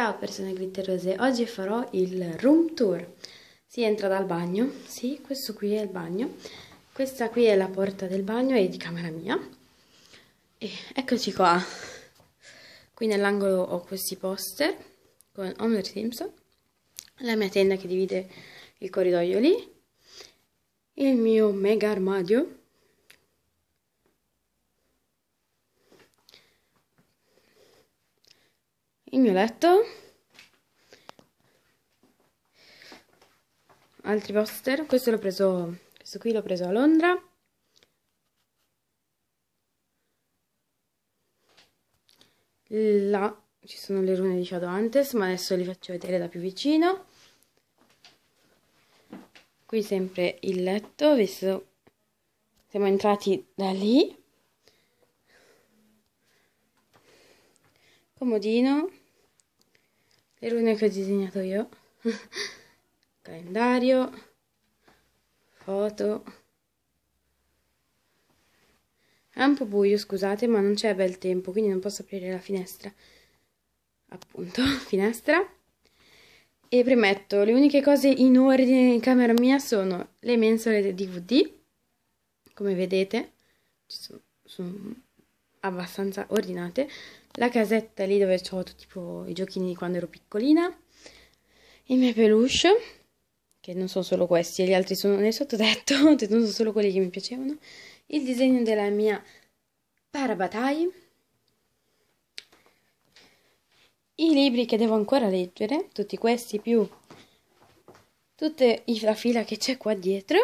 Ciao persone glitterose, oggi farò il room tour. Si entra dal bagno, sì, questo qui è il bagno, questa qui è la porta del bagno e di camera mia. E eccoci qua, qui nell'angolo ho questi poster con Homer Simpson, la mia tenda che divide il corridoio lì, il mio mega armadio il mio letto, altri poster, questo l'ho preso, questo qui l'ho preso a Londra, là ci sono le rune di Shadow Antes, ma adesso li faccio vedere da più vicino, qui sempre il letto, visto siamo entrati da lì, comodino le rune che ho disegnato io calendario foto è un po' buio scusate ma non c'è bel tempo quindi non posso aprire la finestra appunto finestra e premetto le uniche cose in ordine in camera mia sono le mensole DVD come vedete ci sono, sono abbastanza ordinate, la casetta lì dove ho tipo i giochini di quando ero piccolina, i miei peluche, che non sono solo questi, e gli altri sono nel sottotetto, non sono solo quelli che mi piacevano, il disegno della mia parabatai, i libri che devo ancora leggere, tutti questi più tutta la fila che c'è qua dietro.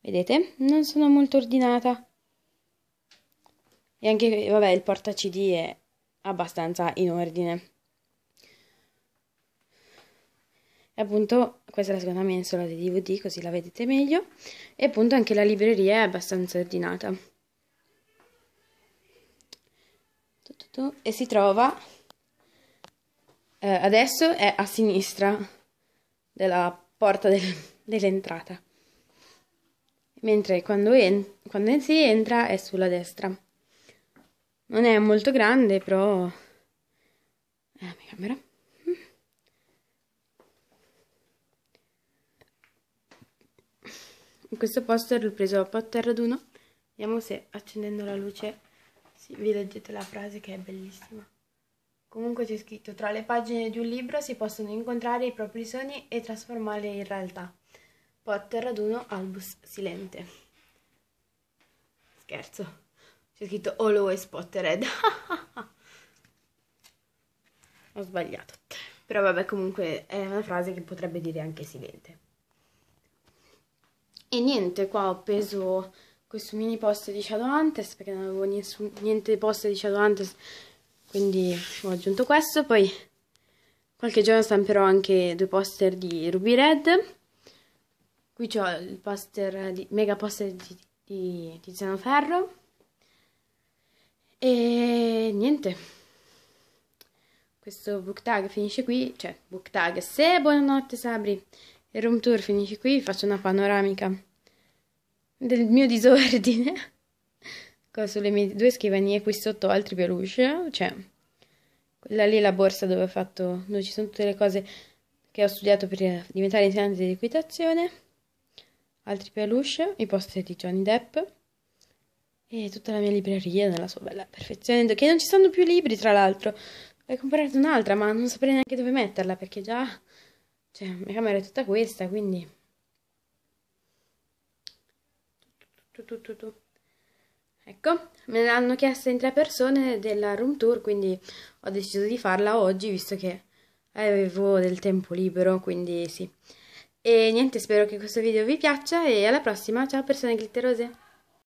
Vedete? Non sono molto ordinata. E anche, vabbè, il porta CD è abbastanza in ordine. E appunto, questa è la seconda mensola dei DVD, così la vedete meglio. E appunto anche la libreria è abbastanza ordinata. E si trova, eh, adesso è a sinistra della porta del, dell'entrata. Mentre quando, en- quando si entra è sulla destra. Non è molto grande, però... Eh, la mia camera. Mm. In questo poster l'ho preso a Potter raduno. Vediamo se accendendo la luce sì, vi leggete la frase che è bellissima. Comunque c'è scritto, tra le pagine di un libro si possono incontrare i propri sogni e trasformarli in realtà. Potter raduno, Albus silente. Scherzo c'è scritto Always Potterhead. Ho sbagliato. Però vabbè, comunque è una frase che potrebbe dire anche silente. E niente, qua ho preso questo mini post di Shadow Shadowhunters perché non avevo nessun, niente post di Shadow Shadowhunters, quindi ho aggiunto questo. Poi qualche giorno stamperò anche due poster di Ruby Red. Qui ho il poster di, mega poster di, di Tiziano Ferro niente, questo book tag finisce qui, cioè book tag, se buonanotte Sabri il room tour finisce qui, faccio una panoramica del mio disordine con sulle mie due scrivanie, qui sotto altri peluche, cioè quella lì è la borsa dove ho fatto, dove ci sono tutte le cose che ho studiato per diventare insegnante di equitazione, altri peluche, i poster di Johnny Depp, e tutta la mia libreria nella sua bella perfezione, che non ci sono più libri tra l'altro. Ho comprato un'altra, ma non saprei neanche dove metterla perché già cioè, la mia camera è tutta questa, quindi tu, tu, tu, Ecco, me l'hanno chiesta in tre persone della room tour, quindi ho deciso di farla oggi visto che avevo del tempo libero, quindi sì. E niente, spero che questo video vi piaccia e alla prossima, ciao persone glitterose!